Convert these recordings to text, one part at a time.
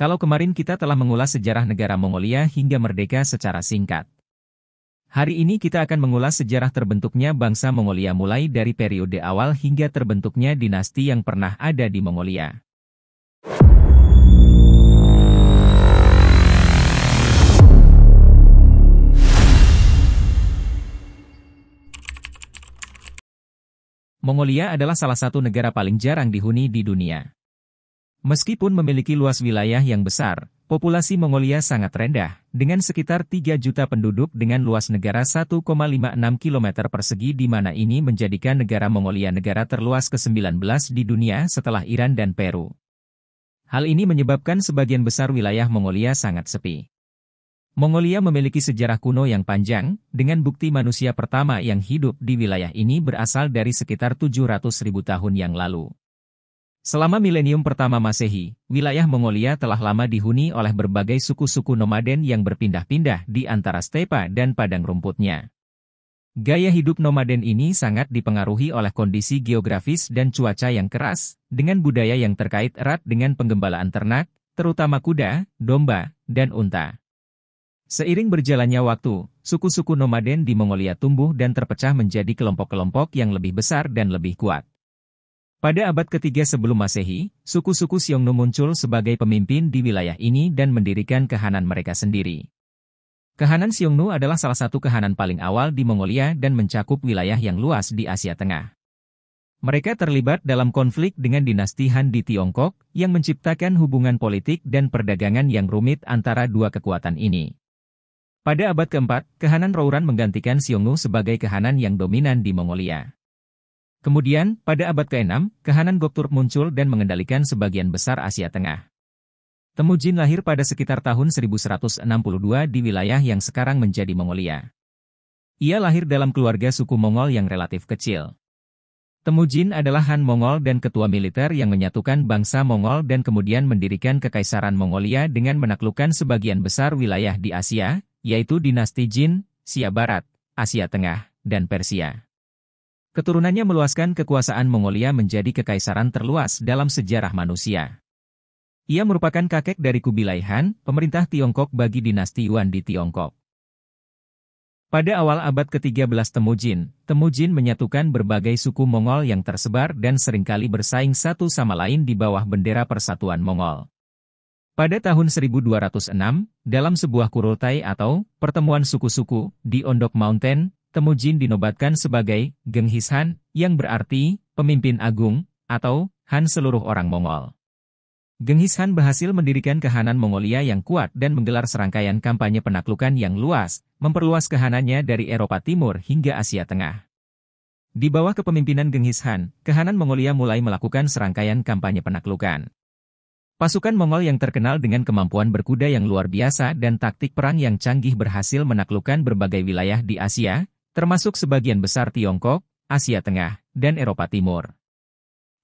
Kalau kemarin kita telah mengulas sejarah negara Mongolia hingga merdeka secara singkat. Hari ini kita akan mengulas sejarah terbentuknya bangsa Mongolia mulai dari periode awal hingga terbentuknya dinasti yang pernah ada di Mongolia. Mongolia adalah salah satu negara paling jarang dihuni di dunia. Meskipun memiliki luas wilayah yang besar, populasi Mongolia sangat rendah, dengan sekitar 3 juta penduduk dengan luas negara 1,56 km persegi di mana ini menjadikan negara Mongolia negara terluas ke-19 di dunia setelah Iran dan Peru. Hal ini menyebabkan sebagian besar wilayah Mongolia sangat sepi. Mongolia memiliki sejarah kuno yang panjang, dengan bukti manusia pertama yang hidup di wilayah ini berasal dari sekitar 700 ribu tahun yang lalu. Selama milenium pertama Masehi, wilayah Mongolia telah lama dihuni oleh berbagai suku-suku nomaden yang berpindah-pindah di antara stepa dan padang rumputnya. Gaya hidup nomaden ini sangat dipengaruhi oleh kondisi geografis dan cuaca yang keras, dengan budaya yang terkait erat dengan penggembalaan ternak, terutama kuda, domba, dan unta. Seiring berjalannya waktu, suku-suku nomaden di Mongolia tumbuh dan terpecah menjadi kelompok-kelompok yang lebih besar dan lebih kuat. Pada abad ketiga sebelum masehi, suku-suku Xiongnu muncul sebagai pemimpin di wilayah ini dan mendirikan kehanan mereka sendiri. Kehanan Xiongnu adalah salah satu kehanan paling awal di Mongolia dan mencakup wilayah yang luas di Asia Tengah. Mereka terlibat dalam konflik dengan dinasti Han di Tiongkok yang menciptakan hubungan politik dan perdagangan yang rumit antara dua kekuatan ini. Pada abad keempat, kehanan Rouran menggantikan Xiongnu sebagai kehanan yang dominan di Mongolia. Kemudian, pada abad ke-6, kehanan Gokturk muncul dan mengendalikan sebagian besar Asia Tengah. Temujin lahir pada sekitar tahun 1162 di wilayah yang sekarang menjadi Mongolia. Ia lahir dalam keluarga suku Mongol yang relatif kecil. Temujin adalah Han Mongol dan ketua militer yang menyatukan bangsa Mongol dan kemudian mendirikan Kekaisaran Mongolia dengan menaklukkan sebagian besar wilayah di Asia, yaitu dinasti Jin, Sia Barat, Asia Tengah, dan Persia. Keturunannya meluaskan kekuasaan Mongolia menjadi kekaisaran terluas dalam sejarah manusia. Ia merupakan kakek dari Kubilai Han, pemerintah Tiongkok bagi dinasti Yuan di Tiongkok. Pada awal abad ke-13 Temujin, Temujin menyatukan berbagai suku Mongol yang tersebar dan seringkali bersaing satu sama lain di bawah bendera Persatuan Mongol. Pada tahun 1206, dalam sebuah kurultai atau pertemuan suku-suku di Ondok Mountain, Temujin dinobatkan sebagai Genghis Han, yang berarti pemimpin agung atau Han seluruh orang Mongol. Genghis Khan berhasil mendirikan kehanan Mongolia yang kuat dan menggelar serangkaian kampanye penaklukan yang luas, memperluas kehanannya dari Eropa Timur hingga Asia Tengah. Di bawah kepemimpinan Genghis Khan, kehanan Mongolia mulai melakukan serangkaian kampanye penaklukan. Pasukan Mongol yang terkenal dengan kemampuan berkuda yang luar biasa dan taktik perang yang canggih berhasil menaklukkan berbagai wilayah di Asia, termasuk sebagian besar Tiongkok, Asia Tengah, dan Eropa Timur.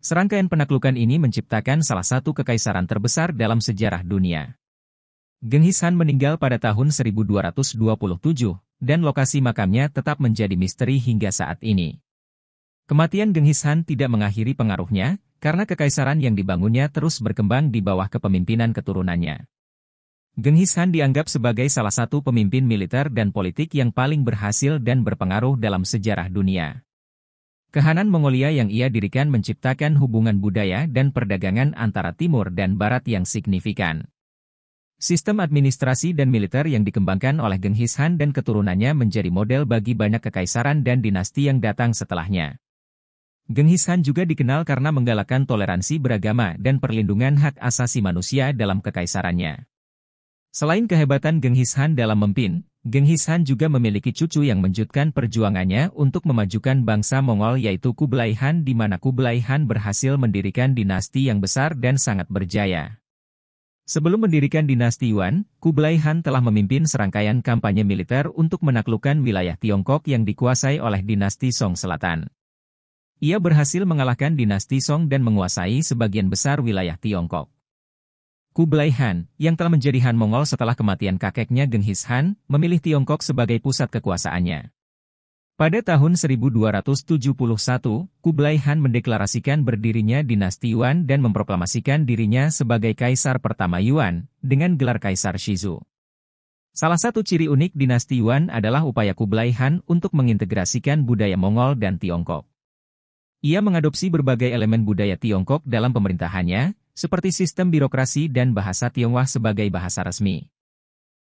Serangkaian penaklukan ini menciptakan salah satu kekaisaran terbesar dalam sejarah dunia. Genghis Khan meninggal pada tahun 1227, dan lokasi makamnya tetap menjadi misteri hingga saat ini. Kematian Genghis Khan tidak mengakhiri pengaruhnya, karena kekaisaran yang dibangunnya terus berkembang di bawah kepemimpinan keturunannya. Genghis Khan dianggap sebagai salah satu pemimpin militer dan politik yang paling berhasil dan berpengaruh dalam sejarah dunia. Kehanan Mongolia yang ia dirikan menciptakan hubungan budaya dan perdagangan antara timur dan barat yang signifikan. Sistem administrasi dan militer yang dikembangkan oleh Genghis Khan dan keturunannya menjadi model bagi banyak kekaisaran dan dinasti yang datang setelahnya. Genghis Khan juga dikenal karena menggalakkan toleransi beragama dan perlindungan hak asasi manusia dalam kekaisarannya. Selain kehebatan Genghis Khan dalam memimpin, Genghis Khan juga memiliki cucu yang menjutkan perjuangannya untuk memajukan bangsa Mongol yaitu Kublai Khan di mana Kublai Khan berhasil mendirikan dinasti yang besar dan sangat berjaya. Sebelum mendirikan dinasti Yuan, Kublai Khan telah memimpin serangkaian kampanye militer untuk menaklukkan wilayah Tiongkok yang dikuasai oleh dinasti Song Selatan. Ia berhasil mengalahkan dinasti Song dan menguasai sebagian besar wilayah Tiongkok. Kublai Han, yang telah menjadi Han Mongol setelah kematian kakeknya Genghis Han, memilih Tiongkok sebagai pusat kekuasaannya. Pada tahun 1271, Kublai Han mendeklarasikan berdirinya dinasti Yuan dan memproklamasikan dirinya sebagai kaisar pertama Yuan, dengan gelar Kaisar Shizu. Salah satu ciri unik dinasti Yuan adalah upaya Kublai Han untuk mengintegrasikan budaya Mongol dan Tiongkok. Ia mengadopsi berbagai elemen budaya Tiongkok dalam pemerintahannya, seperti sistem birokrasi dan bahasa Tionghoa sebagai bahasa resmi.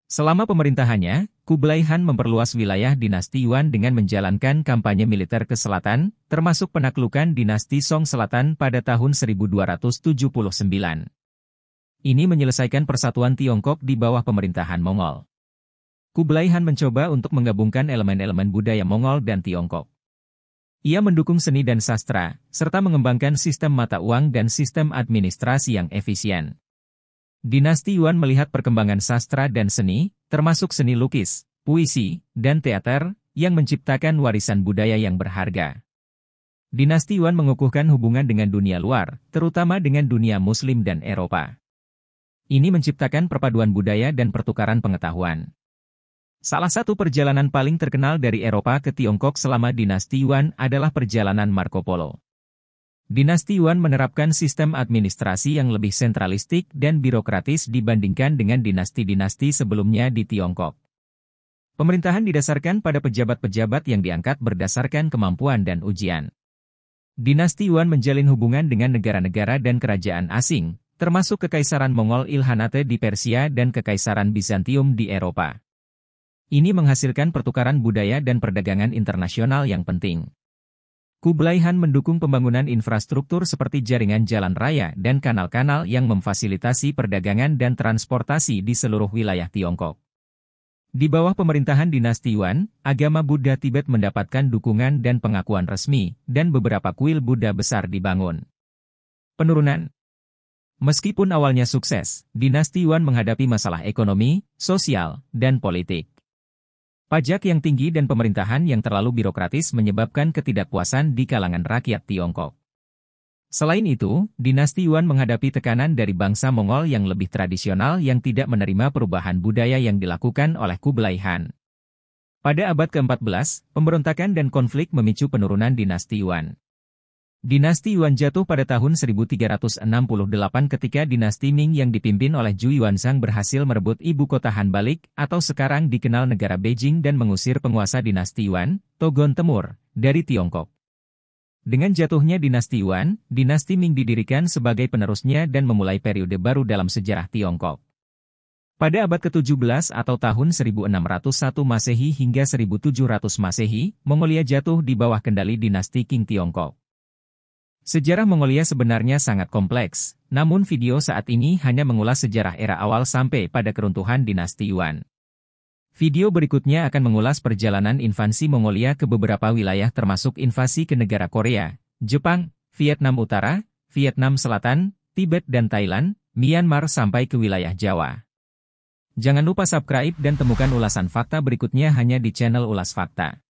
Selama pemerintahannya, Kublai Khan memperluas wilayah dinasti Yuan dengan menjalankan kampanye militer ke selatan, termasuk penaklukan dinasti Song Selatan pada tahun 1279. Ini menyelesaikan persatuan Tiongkok di bawah pemerintahan Mongol. Kublai Khan mencoba untuk menggabungkan elemen-elemen budaya Mongol dan Tiongkok. Ia mendukung seni dan sastra, serta mengembangkan sistem mata uang dan sistem administrasi yang efisien. Dinasti Yuan melihat perkembangan sastra dan seni, termasuk seni lukis, puisi, dan teater, yang menciptakan warisan budaya yang berharga. Dinasti Yuan mengukuhkan hubungan dengan dunia luar, terutama dengan dunia muslim dan Eropa. Ini menciptakan perpaduan budaya dan pertukaran pengetahuan. Salah satu perjalanan paling terkenal dari Eropa ke Tiongkok selama dinasti Yuan adalah perjalanan Marco Polo. Dinasti Yuan menerapkan sistem administrasi yang lebih sentralistik dan birokratis dibandingkan dengan dinasti-dinasti sebelumnya di Tiongkok. Pemerintahan didasarkan pada pejabat-pejabat yang diangkat berdasarkan kemampuan dan ujian. Dinasti Yuan menjalin hubungan dengan negara-negara dan kerajaan asing, termasuk Kekaisaran Mongol Ilhanate di Persia dan Kekaisaran Bizantium di Eropa. Ini menghasilkan pertukaran budaya dan perdagangan internasional yang penting. Kublai Han mendukung pembangunan infrastruktur seperti jaringan jalan raya dan kanal-kanal yang memfasilitasi perdagangan dan transportasi di seluruh wilayah Tiongkok. Di bawah pemerintahan dinasti Yuan, agama Buddha Tibet mendapatkan dukungan dan pengakuan resmi, dan beberapa kuil Buddha besar dibangun. Penurunan Meskipun awalnya sukses, dinasti Yuan menghadapi masalah ekonomi, sosial, dan politik. Pajak yang tinggi dan pemerintahan yang terlalu birokratis menyebabkan ketidakpuasan di kalangan rakyat Tiongkok. Selain itu, dinasti Yuan menghadapi tekanan dari bangsa Mongol yang lebih tradisional yang tidak menerima perubahan budaya yang dilakukan oleh Kublai Han. Pada abad ke-14, pemberontakan dan konflik memicu penurunan dinasti Yuan. Dinasti Yuan jatuh pada tahun 1368 ketika dinasti Ming yang dipimpin oleh Zhu Yuanzhang berhasil merebut ibu kota Hanbalik atau sekarang dikenal negara Beijing dan mengusir penguasa dinasti Yuan, Togon Temur, dari Tiongkok. Dengan jatuhnya dinasti Yuan, dinasti Ming didirikan sebagai penerusnya dan memulai periode baru dalam sejarah Tiongkok. Pada abad ke-17 atau tahun 1601 Masehi hingga 1700 Masehi, Mongolia jatuh di bawah kendali dinasti Qing Tiongkok. Sejarah Mongolia sebenarnya sangat kompleks, namun video saat ini hanya mengulas sejarah era awal sampai pada keruntuhan dinasti Yuan. Video berikutnya akan mengulas perjalanan invasi Mongolia ke beberapa wilayah termasuk invasi ke negara Korea, Jepang, Vietnam Utara, Vietnam Selatan, Tibet dan Thailand, Myanmar sampai ke wilayah Jawa. Jangan lupa subscribe dan temukan ulasan fakta berikutnya hanya di channel Ulas Fakta.